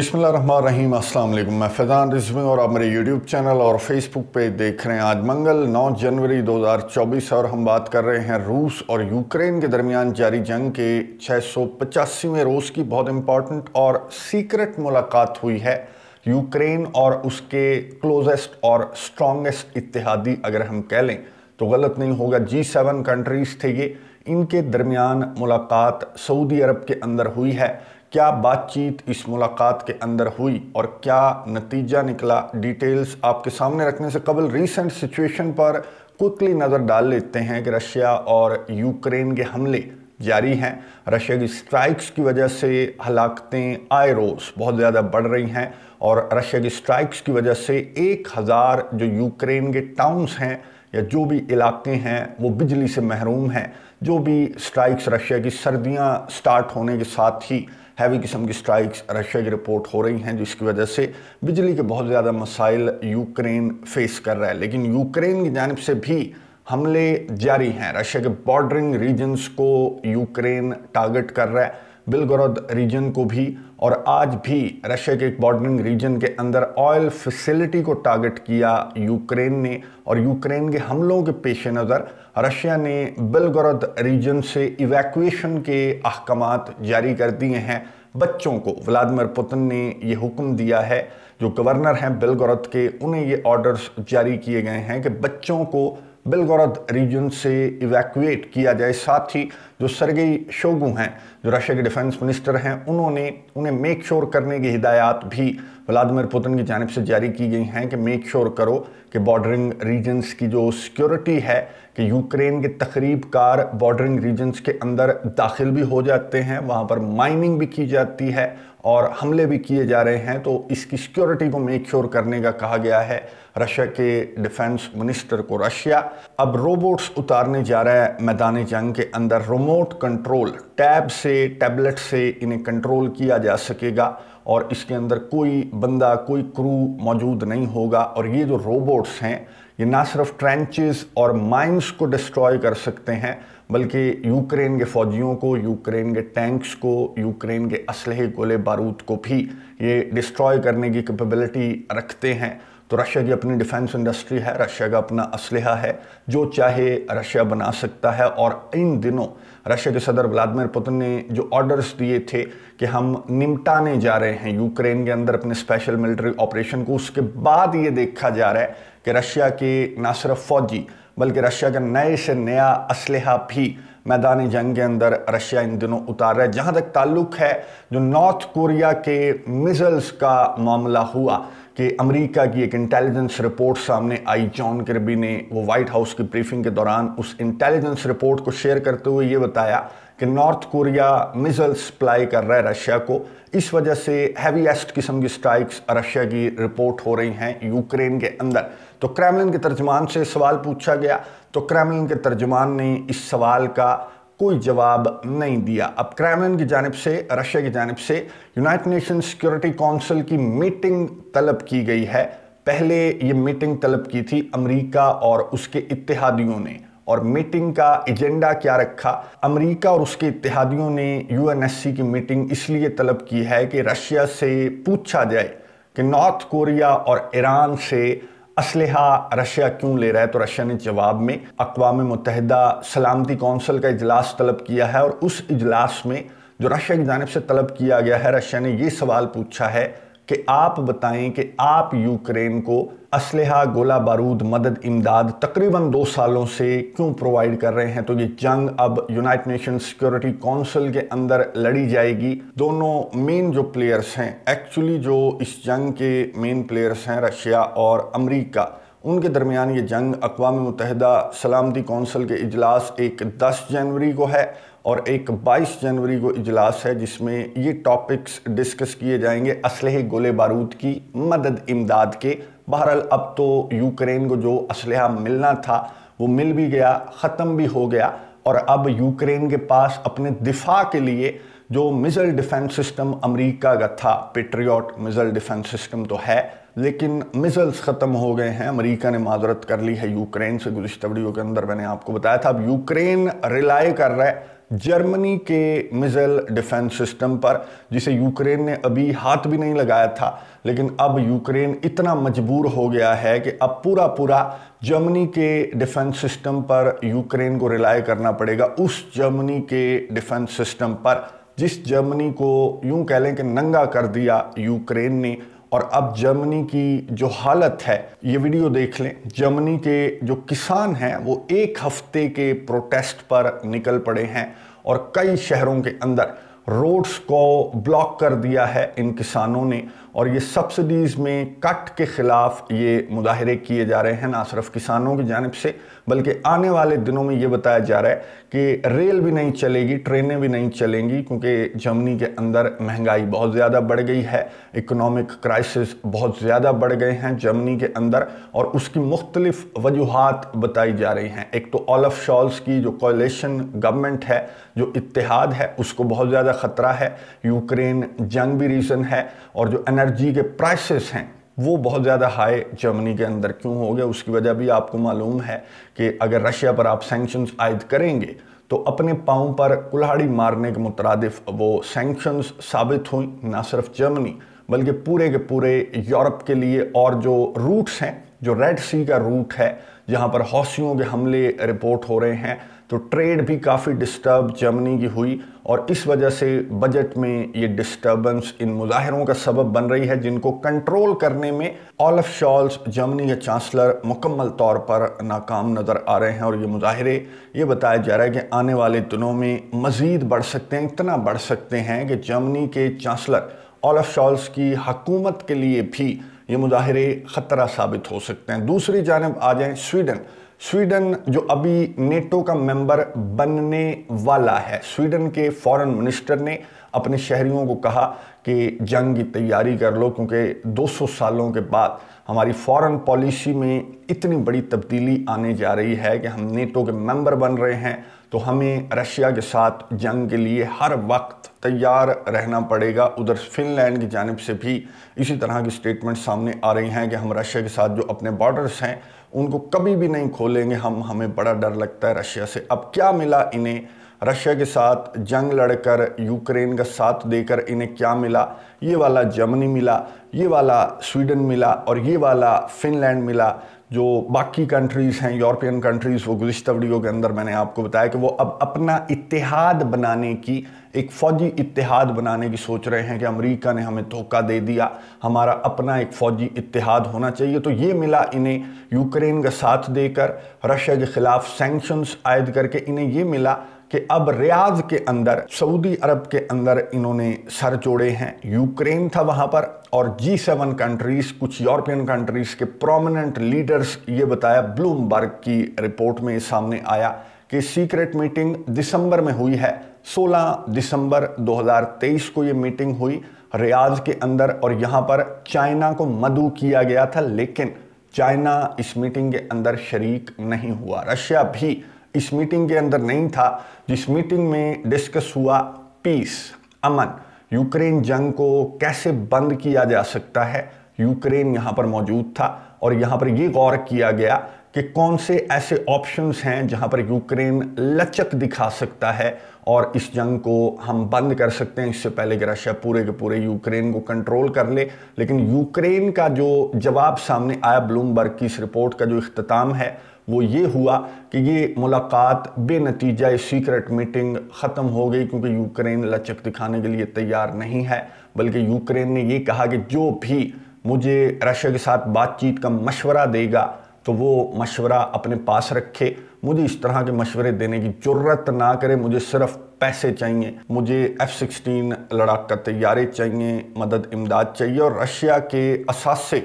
बिस्मिल रहीम अस्सलाम वालेकुम मैं फैज़ान रिजवी और आप मेरे यूट्यूब चैनल और फेसबुक पे देख रहे हैं आज मंगल 9 जनवरी 2024 और हम बात कर रहे हैं रूस और यूक्रेन के दरमियान जारी जंग के छः सौ पचासीवें रोज़ की बहुत इम्पॉर्टेंट और सीक्रेट मुलाकात हुई है यूक्रेन और उसके क्लोजेस्ट और स्ट्रॉन्गेस्ट इतिहादी अगर हम कह लें तो गलत नहीं होगा जी सेवन कंट्रीज़ थे ये इनके दरमियान मुलाकात सऊदी अरब के अंदर हुई है क्या बातचीत इस मुलाकात के अंदर हुई और क्या नतीजा निकला डिटेल्स आपके सामने रखने से कबल रीसेंट सिचुएशन पर क्विकली नज़र डाल लेते हैं कि रशिया और यूक्रेन के हमले जारी हैं रशिया की स्ट्राइक्स की वजह से हलाकतें आए रोज़ बहुत ज़्यादा बढ़ रही हैं और रशिया की स्ट्राइक्स की वजह से एक हज़ार जो यूक्रेन के टाउन्स हैं या जो भी इलाके हैं वो बिजली से महरूम हैं जो भी स्ट्राइक्स रशिया की सर्दियाँ स्टार्ट होने के साथ ही हैवी किस्म की स्ट्राइक्स रशिया की रिपोर्ट हो रही हैं जिसकी वजह से बिजली के बहुत ज़्यादा मसाइल यूक्रेन फेस कर रहा है लेकिन यूक्रेन की जानब से भी हमले जारी हैं रशिया के बॉर्डरिंग रीजन्स को यूक्रेन टारगेट कर रहा है बिलगोरद रीजन को भी और आज भी रशिया के एक बॉर्डरिंग रीजन के अंदर ऑयल फैसिलिटी को टारगेट किया यूक्रेन ने और यूक्रेन के हमलों के पेश नज़र रशिया ने बिलगोरद रीजन से इवैक्यूएशन के अहकाम जारी कर दिए हैं बच्चों को व्लादिमिर पुतिन ने यह हुक्म दिया है जो गवर्नर हैं बिलगोरद के उन्हें ये ऑर्डर्स जारी किए गए हैं कि बच्चों को बेलगोरद रीजन से इवैक्यूएट किया जाए साथ ही जो सरगई शोगू हैं जो रशिया के डिफेंस मिनिस्टर हैं उन्होंने उन्हें मेक श्योर करने की हिदायत भी व्लादिमिर पुतिन की जानब से जारी की गई हैं कि मेक श्योर करो कि बॉर्डरिंग रीजन्स की जो सिक्योरिटी है कि यूक्रेन के तकरीब कार बॉर्डरिंग रीजन्स के अंदर दाखिल भी हो जाते हैं वहाँ पर माइनिंग भी की जाती है और हमले भी किए जा रहे हैं तो इसकी सिक्योरिटी को मेक श्योर करने का कहा गया है रशिया के डिफेंस मिनिस्टर को रशिया अब रोबोट्स उतारने जा रहा है मैदान जंग के अंदर रिमोट कंट्रोल टैब से टैबलेट से इन्हें कंट्रोल किया जा सकेगा और इसके अंदर कोई बंदा कोई क्रू मौजूद नहीं होगा और ये जो रोबोट्स हैं ये ना सिर्फ ट्रेंचेस और माइंस को डिस्ट्रॉय कर सकते हैं बल्कि यूक्रेन के फ़ौजियों को यूक्रेन के टैंक्स को यूक्रेन के असलहे गोले बारूद को भी ये डिस्ट्रॉय करने की कैपेबिलिटी रखते हैं तो रशिया की अपनी डिफेंस इंडस्ट्री है रशिया का अपना असलहा है जो चाहे रशिया बना सकता है और इन दिनों रशिया के सदर व्लादिमिर पुतिन ने जो ऑर्डर्स दिए थे कि हम निपटाने जा रहे हैं यूक्रेन के अंदर अपने स्पेशल मिलिट्री ऑपरेशन को उसके बाद ये देखा जा रहा है कि रशिया के ना सिर्फ फौजी बल्कि रशिया का नए से नया असलहा भी मैदानी जंग के अंदर रशिया इन दिनों उतार रहा है जहाँ तक ताल्लुक है जो नॉर्थ कोरिया के मिज़ल्स का मामला हुआ कि अमेरिका की एक इंटेलिजेंस रिपोर्ट सामने आई जॉन किरबी ने वो व्हाइट हाउस की ब्रीफिंग के दौरान उस इंटेलिजेंस रिपोर्ट को शेयर करते हुए ये बताया कि नॉर्थ कोरिया मिज़ल सप्लाई कर रहा है रशिया को इस वजह से हैवीएस्ट किस्म की स्ट्राइक्स रशिया की रिपोर्ट हो रही हैं यूक्रेन के अंदर तो क्रेमलिन के तर्जमान से सवाल पूछा गया तो क्रेमलिन के तर्जमान ने इस सवाल का कोई जवाब नहीं दिया अब क्रेमलिन की जानब से रशिया की जानब से यूनाइटेड नेशन सिक्योरिटी काउंसिल की मीटिंग तलब की गई है पहले ये मीटिंग तलब की थी अमेरिका और उसके इतिहादियों ने और मीटिंग का एजेंडा क्या रखा अमेरिका और उसके इतिहादियों ने यूएनएससी की मीटिंग इसलिए तलब की है कि रशिया से पूछा जाए कि नॉर्थ कोरिया और ईरान से असलहा रशिया क्यों ले रहा है तो रशिया ने जवाब में अकवा मुतहदा सलामती कौंसल का इजलास तलब किया है और उस इजलास में जो रशिया की जानब से तलब किया गया है रशिया ने ये सवाल पूछा है कि आप बताएं कि आप यूक्रेन को असलहा गोला बारूद मदद इमदाद तकरीबन दो सालों से क्यों प्रोवाइड कर रहे हैं तो ये जंग अब यूनाइट नेशन सिक्योरिटी काउंसिल के अंदर लड़ी जाएगी दोनों मेन जो प्लेयर्स हैं एक्चुअली जो इस जंग के मेन प्लेयर्स हैं रशिया और अमरीका उनके दरमियान ये जंग अकवा मुतहदा सलामती कौंसिल के इजलास एक दस जनवरी को है और एक 22 जनवरी को इजलास है जिसमें ये टॉपिक्स डिस्कस किए जाएंगे असलह गोले बारूद की मदद इमदाद के बहरहाल अब तो यूक्रेन को जो असल मिलना था वो मिल भी गया ख़त्म भी हो गया और अब यूक्रेन के पास अपने दिफा के लिए जो मिज़ल डिफेंस सिस्टम अमेरिका का था पेट्रियाट मिज़ल डिफेंस सिस्टम तो है लेकिन मिज़ल्स ख़त्म हो गए हैं अमेरिका ने माजरत कर ली है यूक्रेन से गुजशत वीडियो के अंदर मैंने आपको बताया था अब यूक्रेन रिलाय कर रहा है जर्मनी के मिज़ल डिफेंस सिस्टम पर जिसे यूक्रेन ने अभी हाथ भी नहीं लगाया था लेकिन अब यूक्रेन इतना मजबूर हो गया है कि अब पूरा पूरा जर्मनी के डिफेंस सिस्टम पर यूक्रेन को रिलाय करना पड़ेगा उस जर्मनी के डिफेंस सिस्टम पर जिस जर्मनी को यूं कह लें कि नंगा कर दिया यूक्रेन ने और अब जर्मनी की जो हालत है ये वीडियो देख लें जर्मनी के जो किसान हैं वो एक हफ्ते के प्रोटेस्ट पर निकल पड़े हैं और कई शहरों के अंदर रोड्स को ब्लॉक कर दिया है इन किसानों ने और ये सब्सिडीज़ में कट के ख़िलाफ़ ये मुजाहरे किए जा रहे हैं ना सिर्फ किसानों की जानब से बल्कि आने वाले दिनों में ये बताया जा रहा है कि रेल भी नहीं चलेगी ट्रेनें भी नहीं चलेंगी क्योंकि जर्मनी के अंदर महंगाई बहुत ज़्यादा बढ़ गई है इकोनॉमिक क्राइसिस बहुत ज़्यादा बढ़ गए हैं जर्मनी के अंदर और उसकी मुख्तलिफ वजूहत बताई जा रही हैं एक तो ऑलफ शॉल्स की जो कोलेशन गवर्नमेंट है जो इतिहाद है उसको बहुत ज़्यादा ख़तरा है यूक्रेन जंग भी रीज़न है और जो एन एनर्जी के प्राइसेस हैं वो बहुत ज़्यादा हाई जर्मनी के अंदर क्यों हो गए उसकी वजह भी आपको मालूम है कि अगर रशिया पर आप सेंक्शंस आयद करेंगे तो अपने पाँव पर कुल्हाड़ी मारने के मुतरदफ वो सेंक्शंस साबित हुई ना सिर्फ जर्मनी बल्कि पूरे के पूरे यूरोप के लिए और जो रूट्स हैं जो रेड सी का रूट है जहाँ पर हौसियों के हमले रिपोर्ट हो रहे हैं तो ट्रेड भी काफ़ी डिस्टर्ब जर्मनी की हुई और इस वजह से बजट में ये डिस्टर्बेंस इन मुजाहरों का सबब बन रही है जिनको कंट्रोल करने में ऑलफ शॉल्स जर्मनी के चांसलर मुकम्मल तौर पर नाकाम नज़र आ रहे हैं और ये मुजाहरे ये बताया जा रहा है कि आने वाले दिनों में मज़ीद बढ़ सकते हैं इतना बढ़ सकते हैं कि जर्मनी के चांसलर ऑलफ शॉल्स की हकूमत के लिए भी ये मुजाहरे ख़तरा साबित हो सकते हैं दूसरी जानब आ जाएँ स्वीडन स्वीडन जो अभी नेटो का मेंबर बनने वाला है स्वीडन के फॉरेन मिनिस्टर ने अपने शहरियों को कहा कि जंग की तैयारी कर लो क्योंकि 200 सालों के बाद हमारी फॉरेन पॉलिसी में इतनी बड़ी तब्दीली आने जा रही है कि हम नेटो के मेंबर बन रहे हैं तो हमें रशिया के साथ जंग के लिए हर वक्त तैयार रहना पड़ेगा उधर फिनलैंड की जानब से भी इसी तरह की स्टेटमेंट सामने आ रही हैं कि हम रशिया के साथ जो अपने बॉर्डर्स हैं उनको कभी भी नहीं खोलेंगे हम हमें बड़ा डर लगता है रशिया से अब क्या मिला इन्हें रशिया के साथ जंग लड़कर यूक्रेन का साथ देकर इन्हें क्या मिला ये वाला जर्मनी मिला ये वाला स्वीडन मिला और ये वाला फिनलैंड मिला जो बाकी कंट्रीज़ हैं यूरोपियन कंट्रीज़ वो गुज्त वीडियो के अंदर मैंने आपको बताया कि वो अब अपना इतिहाद बनाने की एक फ़ौजी इतिहाद बनाने की सोच रहे हैं कि अमेरिका ने हमें धोखा दे दिया हमारा अपना एक फ़ौजी इतिहाद होना चाहिए तो ये मिला इन्हें यूक्रेन का साथ देकर रशिया के ख़िलाफ़ सेंक्शंस आयद करके इन्हें ये मिला कि अब रियाज के अंदर सऊदी अरब के अंदर इन्होंने सर जोड़े हैं यूक्रेन था वहां पर और जी सेवन कंट्रीज़ कुछ यूरोपियन कंट्रीज़ के प्रोमिनेंट लीडर्स ये बताया ब्लूमबर्ग की रिपोर्ट में सामने आया कि सीक्रेट मीटिंग दिसंबर में हुई है 16 दिसंबर 2023 को ये मीटिंग हुई रियाज के अंदर और यहाँ पर चाइना को मधु किया गया था लेकिन चाइना इस मीटिंग के अंदर शरीक नहीं हुआ रशिया भी इस मीटिंग के अंदर नहीं था जिस मीटिंग में डिस्कस हुआ पीस अमन यूक्रेन जंग को कैसे बंद किया जा सकता है यूक्रेन यहाँ पर मौजूद था और यहाँ पर यह गौर किया गया कि कौन से ऐसे ऑप्शंस हैं जहां पर यूक्रेन लचक दिखा सकता है और इस जंग को हम बंद कर सकते हैं इससे पहले कि रशिया पूरे के पूरे यूक्रेन को कंट्रोल कर ले लेकिन यूक्रेन का जो जवाब सामने आया ब्लूमबर्ग की इस रिपोर्ट का जो अख्ताम है वो ये हुआ कि ये मुलाकात बेनतीजा सीक्रेट मीटिंग ख़त्म हो गई क्योंकि यूक्रेन लचक दिखाने के लिए तैयार नहीं है बल्कि यूक्रेन ने ये कहा कि जो भी मुझे रशिया के साथ बातचीत का मशवरा देगा तो वो मशवरा अपने पास रखे मुझे इस तरह के मशवरे देने की ज़रूरत ना करे मुझे सिर्फ पैसे चाहिए मुझे एफ़ सिक्सटीन लड़ाक का तैयारे चाहिए मदद इमदाद चाहिए और रशिया के असासे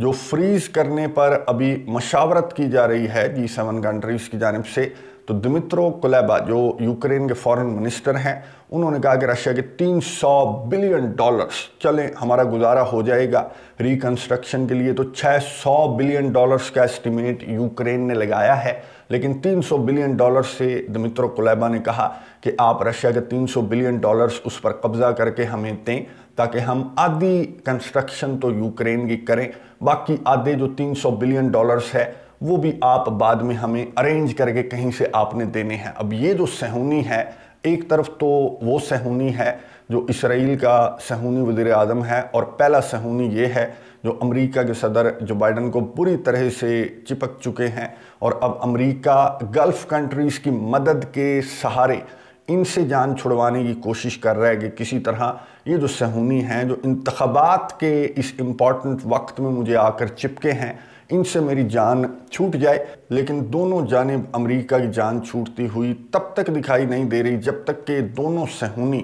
जो फ्रीज़ करने पर अभी मशावरत की जा रही है जी सेवन कंट्रीज़ की जानब से तो दिमित्रो कोलेबा जो यूक्रेन के फॉरेन मिनिस्टर हैं उन्होंने कहा कि रशिया के 300 बिलियन डॉलर्स चलें हमारा गुजारा हो जाएगा रिकन्स्ट्रक्शन के लिए तो 600 बिलियन डॉलर्स का एस्टिमेट यूक्रेन ने लगाया है लेकिन 300 बिलियन डॉलर्स से दमित्रो कोलेबा ने कहा कि आप रशिया के 300 बिलियन डॉलर्स उस पर कब्ज़ा करके हमें दें ताकि हम आधी कंस्ट्रक्शन तो यूक्रेन की करें बाकी आधे जो 300 बिलियन डॉलर्स है वो भी आप बाद में हमें अरेंज करके कहीं से आपने देने हैं अब ये जो सहूनी है एक तरफ तो वो सहूनी है जो इसराइल का सहूनी वजीर अजम है और पहला सहूनी ये है जो अमेरिका के सदर जो बाइडन को पूरी तरह से चिपक चुके हैं और अब अमेरिका गल्फ़ कंट्रीज़ की मदद के सहारे इनसे जान छुड़वाने की कोशिश कर रहा है कि किसी तरह ये जो सहूनी हैं जो इंतबात के इस इम्पॉर्टेंट वक्त में मुझे आकर चिपके हैं इनसे मेरी जान छूट जाए लेकिन दोनों जानब अमरीका की जान छूटती हुई तब तक दिखाई नहीं दे रही जब तक कि दोनों सहूनी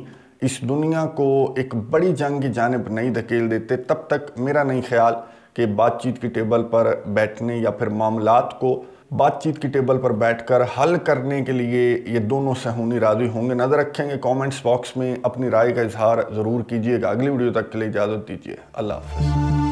इस दुनिया को एक बड़ी जंग की जानब नहीं धकेल देते तब तक मेरा नहीं ख्याल कि बातचीत की टेबल पर बैठने या फिर मामलात को बातचीत की टेबल पर बैठकर हल करने के लिए ये दोनों सहूनी राजी होंगे नज़र रखेंगे कमेंट्स बॉक्स में अपनी राय का इजहार ज़रूर कीजिएगा अगली वीडियो तक के लिए इजाज़त दीजिए अल्लाह हाफ